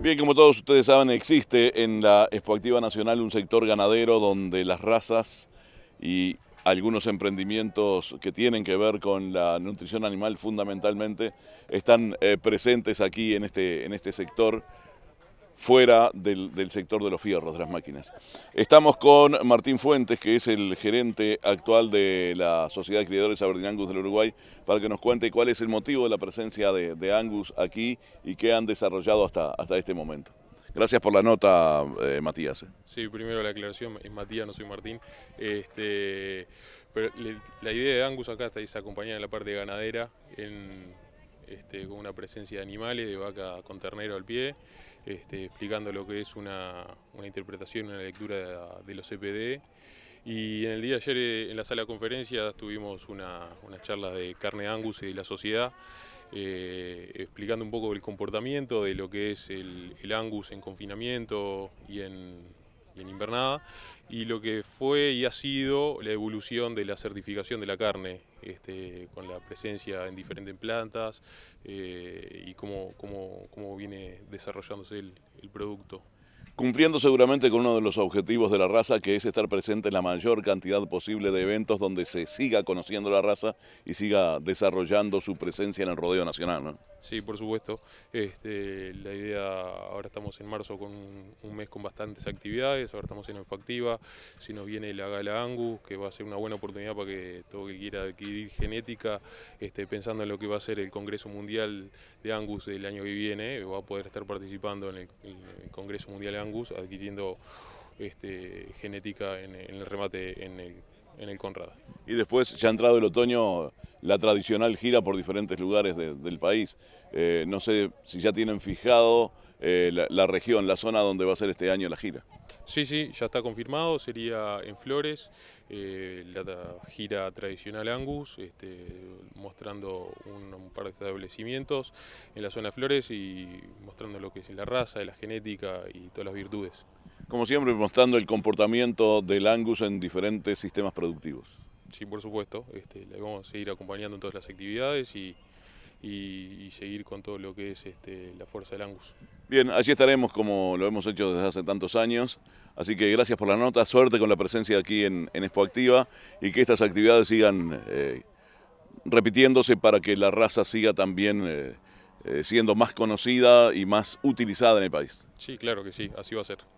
Bien, como todos ustedes saben, existe en la Expoactiva Nacional un sector ganadero donde las razas y algunos emprendimientos que tienen que ver con la nutrición animal fundamentalmente están eh, presentes aquí en este, en este sector fuera del, sector de los fierros, de las máquinas. Estamos con Martín Fuentes, que es el gerente actual de la Sociedad de Criadores Aberdeen Angus del Uruguay, para que nos cuente cuál es el motivo de la presencia de, Angus aquí y qué han desarrollado hasta, hasta este momento. Gracias por la nota, eh, Matías. Sí, primero la aclaración, es Matías, no soy Martín. Este, la idea de Angus acá está, es acompañar en la parte ganadera, en este, con una presencia de animales, de vaca con ternero al pie, este, explicando lo que es una, una interpretación, una lectura de, los CPD. Y en el día de ayer eh, en la sala de conferencias tuvimos una, una charla de carne angus y de la sociedad, eh, explicando un poco el comportamiento de lo que es el angus en confinamiento y en en invernada, y lo que fue y ha sido la evolución de la certificación de la carne, este, con la presencia en diferentes plantas eh, y cómo, viene desarrollándose el producto cumpliendo seguramente con uno de los objetivos de la raza, que es estar presente en la mayor cantidad posible de eventos donde se siga conociendo la raza y siga desarrollando su presencia en el rodeo nacional. Sí, por supuesto. Este, la idea, ahora estamos en marzo con un, mes con bastantes actividades, ahora estamos en factiva, si nos viene la Gala Angus, que va a ser una buena oportunidad para que todo que quiera adquirir genética, pensando en lo que va a ser el Congreso Mundial de Angus del año que viene, va a poder estar participando en el, en el Congreso Mundial de Angus adquiriendo este, genética en, el remate en el, en Y después, ya ha entrado el otoño, la tradicional gira por diferentes lugares del país. Eh, no sé si ya tienen fijado eh, la, región, la zona donde va a ser este año la gira. Sí, sí, ya está confirmado, sería en Flores, eh, la gira tradicional Angus, este, mostrando un, par de establecimientos en la zona de Flores y mostrando lo que es la raza, la genética y todas las virtudes. Como siempre, mostrando el comportamiento del Angus en diferentes sistemas productivos. Sí, por supuesto, este, le vamos a seguir acompañando en todas las actividades y, y, seguir con todo lo que es este, la fuerza del Angus. Bien, allí estaremos como lo hemos hecho desde hace tantos años. Así que gracias por la nota, suerte con la presencia aquí en, Expoactiva Expo Activa y que estas actividades sigan eh, repitiéndose para que la raza siga también eh, eh, siendo más conocida y más utilizada en el país. Sí, claro que sí, así va a ser.